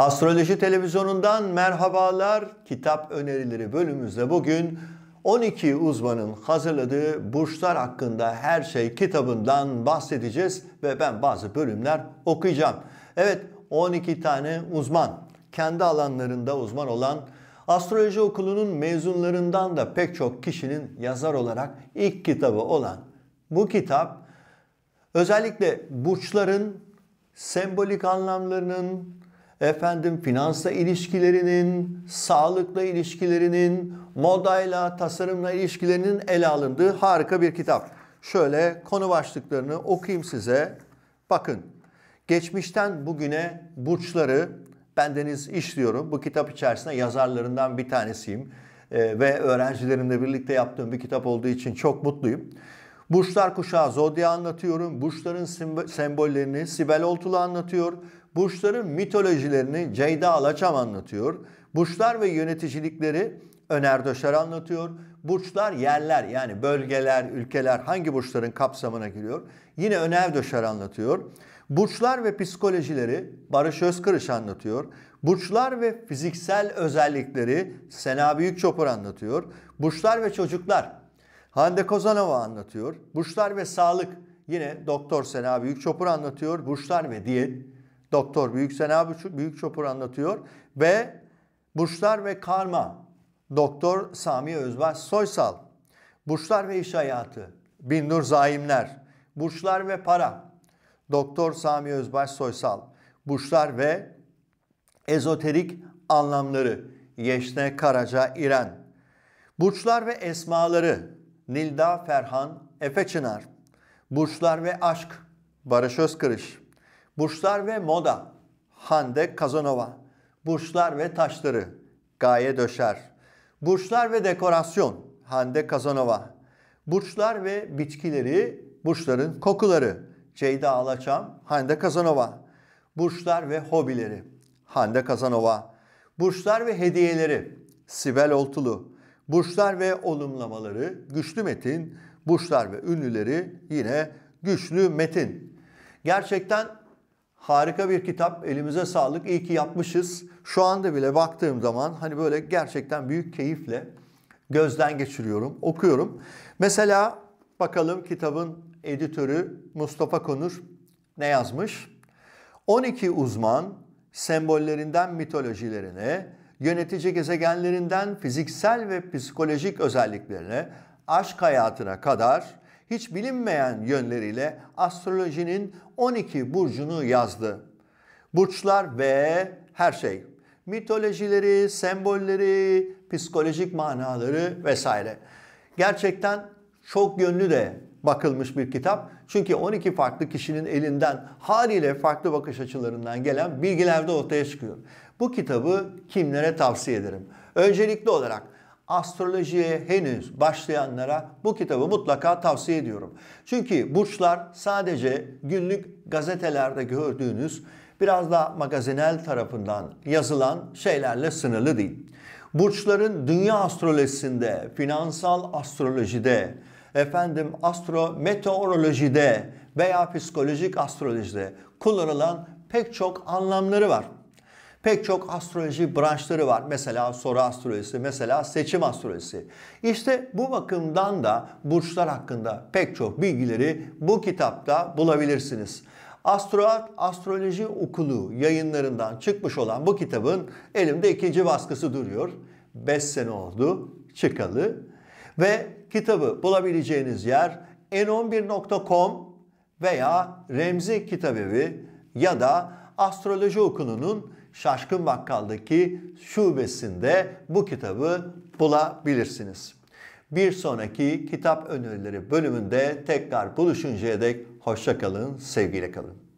Astroloji Televizyonu'ndan merhabalar. Kitap önerileri bölümümüzde bugün 12 uzmanın hazırladığı burçlar hakkında her şey kitabından bahsedeceğiz ve ben bazı bölümler okuyacağım. Evet 12 tane uzman, kendi alanlarında uzman olan astroloji okulunun mezunlarından da pek çok kişinin yazar olarak ilk kitabı olan bu kitap özellikle burçların sembolik anlamlarının efendim finansla ilişkilerinin, sağlıkla ilişkilerinin, modayla, tasarımla ilişkilerinin ele alındığı harika bir kitap. Şöyle konu başlıklarını okuyayım size. Bakın, geçmişten bugüne burçları, bendeniz işliyorum. Bu kitap içerisinde yazarlarından bir tanesiyim. Ee, ve öğrencilerimle birlikte yaptığım bir kitap olduğu için çok mutluyum. Burçlar kuşağı Zodya anlatıyorum. Burçların sembollerini Sibel Oltulu anlatıyor. Burçların mitolojilerini Ceyda Alaçam anlatıyor. Burçlar ve yöneticilikleri Öner Döşer anlatıyor. Burçlar yerler yani bölgeler, ülkeler hangi burçların kapsamına giriyor? Yine Öner Döşer anlatıyor. Burçlar ve psikolojileri Barış Özkırış anlatıyor. Burçlar ve fiziksel özellikleri Sena Büyükçopur anlatıyor. Burçlar ve çocuklar Hande Kozanova anlatıyor. Burçlar ve sağlık yine Doktor Sena Büyükçopur anlatıyor. Burçlar ve diyet Doktor Büyüksen abi Büyük Çopur anlatıyor ve Burçlar ve Karma Doktor Sami Özbaş Soysal Burçlar ve İş Hayatı Bindur Zaimler Burçlar ve Para Doktor Sami Özbaş Soysal Burçlar ve Ezoterik Anlamları Yeşne Karaca İren Burçlar ve Esmaları Nilda Ferhan Efe Çınar Burçlar ve Aşk Barış Özkırış Burçlar ve moda. Hande Kazanova. Burçlar ve taşları. Gaye Döşer. Burçlar ve dekorasyon. Hande Kazanova. Burçlar ve bitkileri. Burçların kokuları. Ceyda Alaçam. Hande Kazanova. Burçlar ve hobileri. Hande Kazanova. Burçlar ve hediyeleri. Sibel Oltulu. Burçlar ve olumlamaları. Güçlü Metin. Burçlar ve ünlüleri yine Güçlü Metin. Gerçekten Harika bir kitap. Elimize sağlık. İyi ki yapmışız. Şu anda bile baktığım zaman hani böyle gerçekten büyük keyifle gözden geçiriyorum, okuyorum. Mesela bakalım kitabın editörü Mustafa Konur ne yazmış? 12 uzman sembollerinden mitolojilerine, yönetici gezegenlerinden fiziksel ve psikolojik özelliklerine, aşk hayatına kadar hiç bilinmeyen yönleriyle astrolojinin 12 burcunu yazdı. Burçlar ve her şey. Mitolojileri, sembolleri, psikolojik manaları vesaire. Gerçekten çok yönlü de bakılmış bir kitap. Çünkü 12 farklı kişinin elinden haliyle farklı bakış açılarından gelen bilgiler de ortaya çıkıyor. Bu kitabı kimlere tavsiye ederim? Öncelikli olarak astrolojiye henüz başlayanlara bu kitabı mutlaka tavsiye ediyorum. Çünkü burçlar sadece günlük gazetelerde gördüğünüz biraz da magazinel tarafından yazılan şeylerle sınırlı değil. Burçların dünya astrolojisinde, finansal astrolojide, efendim astro meteorolojide veya psikolojik astrolojide kullanılan pek çok anlamları var. Pek çok astroloji branşları var. Mesela soru astrolojisi, mesela seçim astrolojisi. İşte bu bakımdan da burçlar hakkında pek çok bilgileri bu kitapta bulabilirsiniz. Astroat Astroloji Okulu yayınlarından çıkmış olan bu kitabın elimde ikinci baskısı duruyor. 5 sene oldu çıkalı. Ve kitabı bulabileceğiniz yer n11.com veya Remzi Kitabevi ya da Astroloji Okulu'nun Şaşkın Bakkal'daki şubesinde bu kitabı bulabilirsiniz. Bir sonraki kitap önerileri bölümünde tekrar buluşuncaya dek hoşçakalın, sevgiyle kalın.